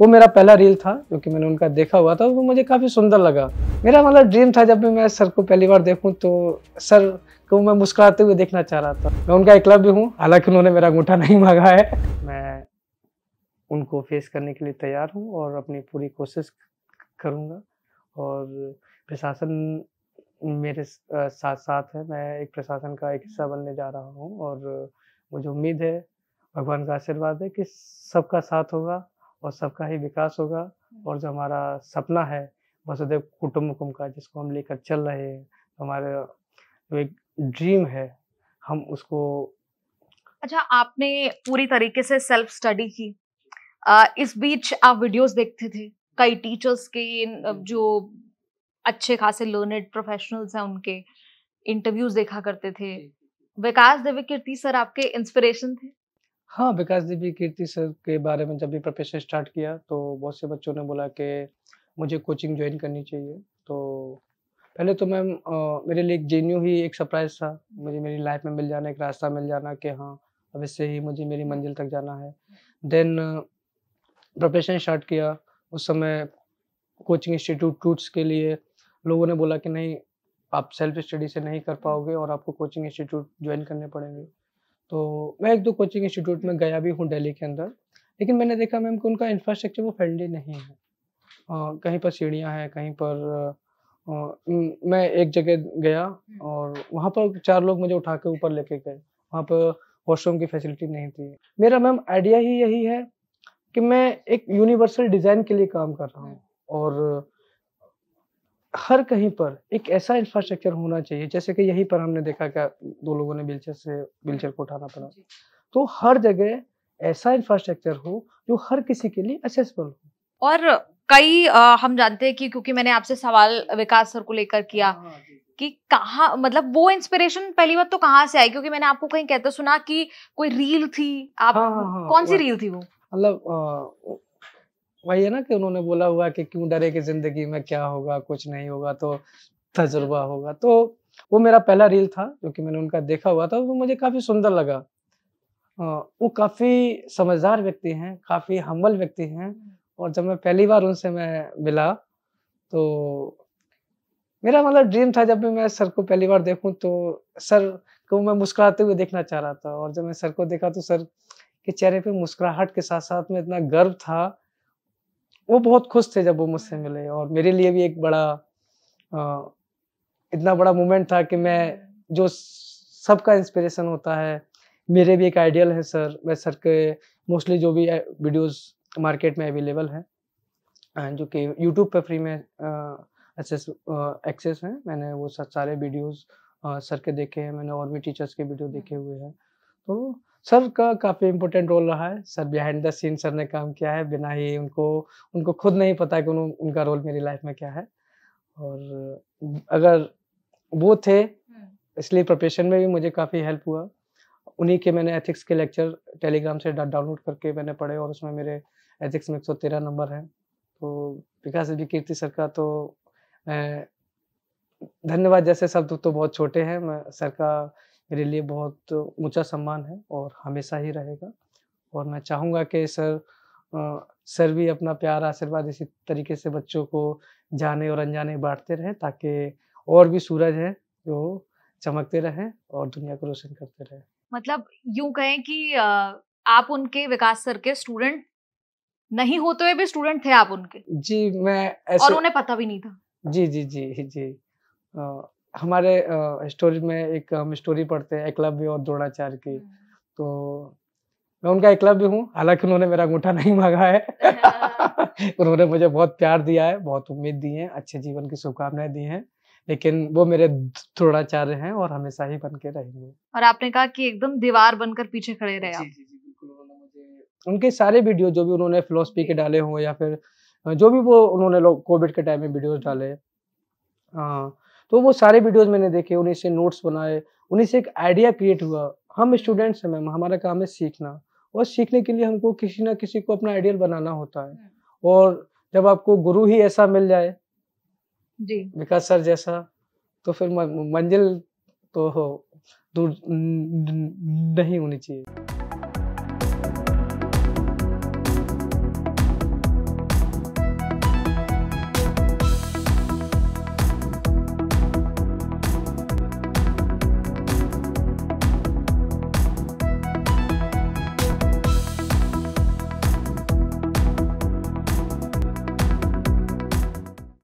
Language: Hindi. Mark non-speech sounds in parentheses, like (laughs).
वो मेरा पहला रील था जो कि मैंने उनका देखा हुआ था वो मुझे काफ़ी सुंदर लगा मेरा मतलब ड्रीम था जब भी मैं सर को पहली बार देखूं तो सर को मैं मुस्कुराते हुए देखना चाह रहा था मैं उनका एकला भी हूँ हालांकि उन्होंने मेरा अंगूठा नहीं मांगा है मैं उनको फेस करने के लिए तैयार हूँ और अपनी पूरी कोशिश करूँगा और प्रशासन मेरे साथ साथ है मैं एक प्रशासन का एक हिस्सा बनने जा रहा हूँ और मुझे उम्मीद है भगवान का आशीर्वाद है कि सबका साथ होगा और सबका ही विकास होगा हम्म। और जो हमारा सपना है वसुदेव कुटुम्बकम का जिसको हम लेकर चल रहे हैं हमारे जो एक ड्रीम है हम उसको अच्छा आपने पूरी तरीके से सेल्फ स्टडी की आ, इस बीच आप वीडियोस देखते थे कई टीचर्स के हम्म। जो अच्छे खासे लर्नेड प्रोफेशनल्स हैं उनके इंटरव्यूज देखा करते थे विकास देवी कीर्ति सर आपके इंस्पिरेशन थे हाँ विकास देवी कीर्ति सर के बारे में जब भी प्रोफेशन स्टार्ट किया तो बहुत से बच्चों ने बोला कि मुझे कोचिंग ज्वाइन करनी चाहिए तो पहले तो मैम मेरे लिए एक जेन्यू ही एक सरप्राइज़ था मुझे मेरी लाइफ में मिल जाना एक रास्ता मिल जाना कि हाँ अब इससे ही मुझे मेरी मंजिल तक जाना है देन प्रोफेशन स्टार्ट किया उस समय कोचिंग इंस्टीट्यूट टूट्स के लिए लोगों ने बोला कि नहीं आप सेल्फ स्टडी से नहीं कर पाओगे और आपको कोचिंग इंस्टीट्यूट ज्वाइन करने पड़ेंगे तो मैं एक दो कोचिंग इंस्टीट्यूट में गया भी हूँ दिल्ली के अंदर लेकिन मैंने देखा मैम कि उनका इंफ्रास्ट्रक्चर वो फ्रेंडली नहीं है आ, कहीं पर सीढ़ियाँ हैं कहीं पर आ, मैं एक जगह गया और वहाँ पर चार लोग मुझे उठा के ऊपर लेके गए वहाँ पर वॉशरूम की फैसिलिटी नहीं थी मेरा मैम आइडिया ही यही है कि मैं एक यूनिवर्सल डिज़ाइन के लिए काम कर रहा हूँ हम्म। और हर कहीं पर एक ऐसा इंफ्रास्ट्रक्चर होना चाहिए जैसे कि यहीं पर हमने देखा क्या दो लोगों ने व्हीलचेयर से व्हीलचेयर को उठाना पड़ा तो हर जगह ऐसा इंफ्रास्ट्रक्चर हो जो हर किसी के लिए असेसबल हो और कई आ, हम जानते हैं कि क्योंकि मैंने आपसे सवाल विकास सर को लेकर किया हाँ, हाँ, कि कहा मतलब वो इंस्पिरेशन पहली बार तो कहाँ से आई क्योंकि मैंने आपको कहीं कहते सुना कि कोई रील थी आप हाँ, हाँ, हाँ कौन सी रील थी वो मतलब वही है ना कि उन्होंने बोला हुआ कि क्यों डरे कि जिंदगी में क्या होगा कुछ नहीं होगा तो तजुर्बा होगा तो वो मेरा पहला रील था जो कि मैंने उनका देखा हुआ था वो मुझे काफ़ी सुंदर लगा वो काफ़ी समझदार व्यक्ति हैं काफ़ी हम्बल व्यक्ति हैं और जब मैं पहली बार उनसे मैं मिला तो मेरा मतलब ड्रीम था जब भी मैं सर को पहली बार देखूं तो सर को मैं मुस्कुराते हुए देखना चाह रहा था और जब मैं सर को देखा तो सर के चेहरे पे मुस्कुराहट के साथ साथ में इतना गर्व था वो बहुत खुश थे जब वो मुझसे मिले और मेरे लिए भी एक बड़ा इतना बड़ा मोमेंट था कि मैं जो सबका इंस्पिरेशन होता है मेरे भी एक आइडियल है सर मैं सर के मोस्टली जो भी वीडियोस मार्केट में अवेलेबल है जो कि यूट्यूब पर फ्री में एक्सेस एक्सेस है मैंने वो सारे वीडियोस सर के देखे हैं मैंने और भी टीचर्स के वीडियो देखे हुए हैं तो सर का काफ़ी इम्पोर्टेंट रोल रहा है sir behind the scene sir ने काम किया है बिना ही उनको उनको खुद नहीं पता कि उन, उनका रोल मेरी लाइफ में क्या है और अगर वो थे हम्म। इसलिए प्रोफेशन में भी मुझे काफ़ी हेल्प हुआ उन्हीं के मैंने एथिक्स के लेक्चर टेलीग्राम से डाउनलोड करके मैंने पढ़े और उसमें मेरे एथिक्स में एक सौ तेरह नंबर हैं तो विकास जी कीर्ति सर का तो धन्यवाद जैसे शब्द तो, तो बहुत छोटे हैं मैं सर का मेरे लिए बहुत ऊंचा सम्मान है और हमेशा ही रहेगा और मैं चाहूँगा कि सर सर भी अपना प्यार आशीर्वाद इसी तरीके से बच्चों को जाने और अनजाने बांटते रहें ताकि और भी सूरज हैं जो चमकते रहें और दुनिया को रोशन करते रहें मतलब यूं कहें कि आप उनके विकास सर के स्टूडेंट नहीं होते हुए भी स्टूडेंट थे आप उनके जी मैं ऐसे... और उन्हें पता भी नहीं था जी जी जी जी आ, हमारे स्टोरी में एक हम स्टोरी पढ़ते हैं एकलव्य और द्रोणाचार्य की हम्म। तो मैं उनका एकलव्य हूँ हालांकि उन्होंने मेरा अंगूठा नहीं मांगा है (laughs) उन्होंने मुझे बहुत प्यार दिया है बहुत उम्मीद दी है अच्छे जीवन की शुभकामनाएं दी हैं लेकिन वो मेरे द्रोणाचार्य हैं और हमेशा ही बन के रहेंगे और आपने कहा कि एकदम दीवार बनकर पीछे खड़े रहे आप जी, जी, जी, उनके सारे वीडियो जो भी उन्होंने फिलोसफी के डाले हों या फिर जो भी वो उन्होंने कोविड के टाइम में वीडियोस हम्म। डाले तो वो सारे वीडियोज़ मैंने देखे उन्हीं से नोट्स बनाए उन्हीं से एक आइडिया क्रिएट हुआ हम स्टूडेंट्स हैं मैम हमारा काम है सीखना और सीखने के लिए हमको किसी ना किसी को अपना आइडियल बनाना होता है हम्म। और जब आपको गुरु ही ऐसा मिल जाए जी विकास सर जैसा तो फिर मंजिल तो हो दूर नहीं होनी चाहिए